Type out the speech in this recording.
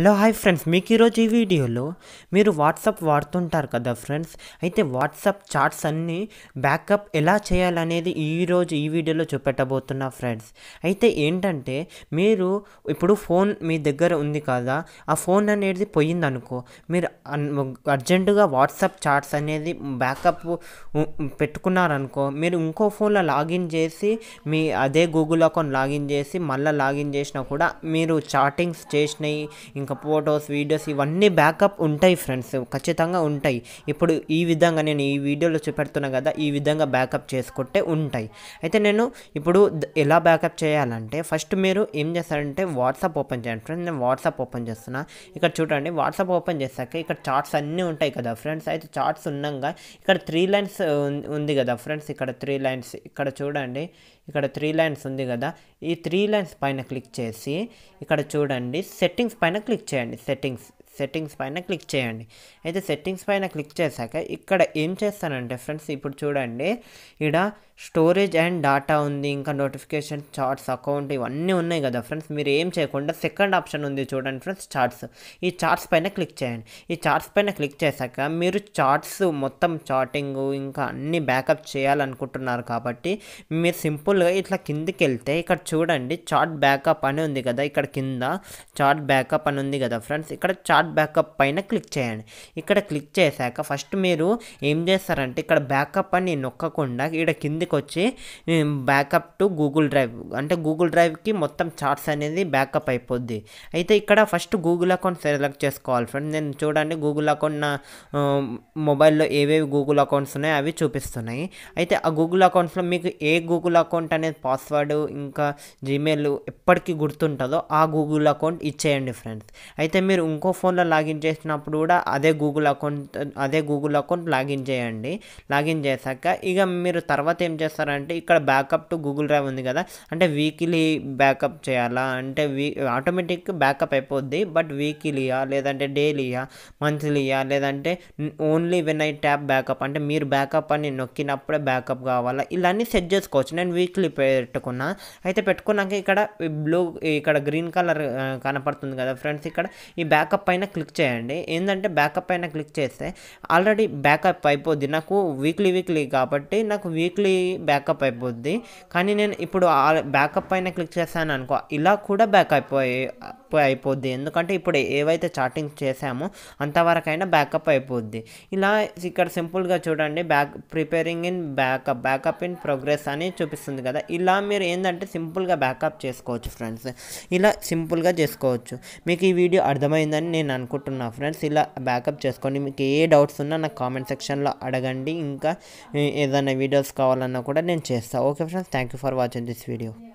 hello hi friends మీకు ఈరోజు ఈ వీడియోలో మీరు వాట్సాప్ వాడుతుంటారు కదా ఫ్రెండ్స్ అయితే వాట్సాప్ చాట్స్ అన్నీ బ్యాకప్ ఎలా చేయాలనేది ఈరోజు ఈ వీడియోలో చూపెట్టబోతున్నా ఫ్రెండ్స్ అయితే ఏంటంటే మీరు ఇప్పుడు ఫోన్ మీ దగ్గర ఉంది కదా ఆ ఫోన్ అనేది పోయిందనుకో మీరు అర్జెంటుగా వాట్సాప్ చాట్స్ అనేది బ్యాకప్ పెట్టుకున్నారనుకో మీరు ఇంకో ఫోన్లో లాగిన్ చేసి మీ అదే గూగుల్ అకౌంట్ లాగిన్ చేసి మళ్ళీ లాగిన్ చేసినా కూడా మీరు చాటింగ్స్ చేసినాయి ఇంకా ఫోటోస్ వీడియోస్ ఇవన్నీ బ్యాకప్ ఉంటాయి ఫ్రెండ్స్ ఖచ్చితంగా ఉంటాయి ఇప్పుడు ఈ విధంగా నేను ఈ వీడియోలో చూపెడుతున్నా కదా ఈ విధంగా బ్యాకప్ చేసుకుంటే ఉంటాయి అయితే నేను ఇప్పుడు ఎలా బ్యాకప్ చేయాలంటే ఫస్ట్ మీరు ఏం చేస్తారంటే వాట్సాప్ ఓపెన్ చేయండి ఫ్రెండ్స్ నేను వాట్సాప్ ఓపెన్ చేస్తున్నా ఇక్కడ చూడండి వాట్సాప్ ఓపెన్ చేశాక ఇక్కడ చార్ట్స్ అన్నీ ఉంటాయి కదా ఫ్రెండ్స్ అయితే చార్ట్స్ ఉన్నాగా ఇక్కడ త్రీ లైన్స్ ఉంది కదా ఫ్రెండ్స్ ఇక్కడ త్రీ లైన్స్ ఇక్కడ చూడండి ఇక్కడ త్రీ లైన్స్ ఉంది కదా ఈ త్రీ లైన్స్ పైన క్లిక్ చేసి ఇక్కడ చూడండి సెట్టింగ్స్ పైన click change settings సెట్టింగ్స్ పైన క్లిక్ చేయండి అయితే సెట్టింగ్స్ పైన క్లిక్ చేశాక ఇక్కడ ఏం చేస్తానంటే ఫ్రెండ్స్ ఇప్పుడు చూడండి ఇక్కడ స్టోరేజ్ అండ్ డాటా ఉంది ఇంకా నోటిఫికేషన్ చార్ట్స్ అకౌంట్ ఇవన్నీ ఉన్నాయి కదా ఫ్రెండ్స్ మీరు ఏం చేయకుండా సెకండ్ ఆప్షన్ ఉంది చూడండి ఫ్రెండ్స్ చార్ట్స్ ఈ చార్ట్స్ పైన క్లిక్ చేయండి ఈ చార్ట్స్ పైన క్లిక్ చేశాక మీరు చార్ట్స్ మొత్తం చార్టింగ్ ఇంకా అన్ని బ్యాకప్ చేయాలనుకుంటున్నారు కాబట్టి మీరు సింపుల్గా ఇట్లా కిందికి వెళ్తే ఇక్కడ చూడండి చార్ట్ బ్యాకప్ అని ఉంది కదా ఇక్కడ కింద చార్ట్ బ్యాకప్ అని ఉంది కదా ఫ్రెండ్స్ ఇక్కడ చార్ట్ స్టార్ట్ బ్యాకప్ పైన క్లిక్ చేయండి ఇక్కడ క్లిక్ చేశాక ఫస్ట్ మీరు ఏం చేస్తారంటే ఇక్కడ బ్యాకప్ అని నొక్కకుండా ఇక్కడ కిందికి వచ్చి బ్యాకప్ టు గూగుల్ డ్రైవ్ అంటే గూగుల్ డ్రైవ్కి మొత్తం చార్ట్స్ అనేది బ్యాకప్ అయిపోద్ది అయితే ఇక్కడ ఫస్ట్ గూగుల్ అకౌంట్ సెలెక్ట్ చేసుకోవాలి ఫ్రెండ్ నేను చూడండి గూగుల్ అకౌంట్ నా మొబైల్లో ఏవేవి గూగుల్ అకౌంట్స్ ఉన్నాయో అవి చూపిస్తున్నాయి అయితే ఆ గూగుల్ అకౌంట్స్లో మీకు ఏ గూగుల్ అకౌంట్ అనేది పాస్వర్డ్ ఇంకా జీమెయిల్ ఎప్పటికీ గుర్తుంటుందో ఆ గూగుల్ అకౌంట్ ఇచ్చేయండి ఫ్రెండ్స్ అయితే మీరు ఇంకో ఫోన్ అకౌంట్లో లాగిన్ చేసినప్పుడు కూడా అదే గూగుల్ అకౌంట్ అదే గూగుల్ అకౌంట్ లాగిన్ చేయండి లాగిన్ చేశాక ఇక మీరు తర్వాత ఏం చేస్తారంటే ఇక్కడ బ్యాకప్ టు గూగుల్ డ్రైవ్ ఉంది కదా అంటే వీక్లీ బ్యాకప్ చేయాలా అంటే వీ ఆటోమేటిక్ బ్యాకప్ అయిపోద్ది బట్ వీక్లీయా లేదంటే డైలీయా మంత్లీయా లేదంటే only when I tap backup అంటే మీరు బ్యాకప్ అని నొక్కినప్పుడే బ్యాకప్ కావాలా ఇలాన్ని సెట్ చేసుకోవచ్చు నేను వీక్లీ పెట్టుకున్నా అయితే పెట్టుకున్నాక ఇక్కడ బ్లూ ఇక్కడ గ్రీన్ కలర్ కనపడుతుంది కదా ఫ్రెండ్స్ ఇక్కడ ఈ బ్యాకప్ పైన పైన క్లిక్ చేయండి ఏంటంటే బ్యాకప్ పైన క్లిక్ చేస్తే ఆల్రెడీ బ్యాకప్ అయిపోద్ది నాకు వీక్లీ వీక్లీ కాబట్టి నాకు వీక్లీ బ్యాకప్ అయిపోద్ది కానీ నేను ఇప్పుడు బ్యాకప్ పైన క్లిక్ చేస్తాను అనుకో ఇలా కూడా బ్యాక్ అయిపోయి అయిపోద్ది ఎందుకంటే ఇప్పుడు ఏవైతే చాటింగ్ చేసామో అంతవరకైనా బ్యాకప్ అయిపోద్ది ఇలా ఇక్కడ సింపుల్గా చూడండి back preparing in backup backup in progress అని చూపిస్తుంది కదా ఇలా మీరు ఏంటంటే సింపుల్గా బ్యాకప్ చేసుకోవచ్చు ఫ్రెండ్స్ ఇలా సింపుల్గా చేసుకోవచ్చు మీకు ఈ వీడియో అర్థమైందని నేను అనుకుంటున్నాను ఫ్రెండ్స్ ఇలా బ్యాకప్ చేసుకోండి మీకు ఏ డౌట్స్ ఉన్నా నాకు కామెంట్ సెక్షన్లో అడగండి ఇంకా ఏదైనా వీడియోస్ కావాలన్నా కూడా నేను చేస్తాను okay friends thank you for watching this video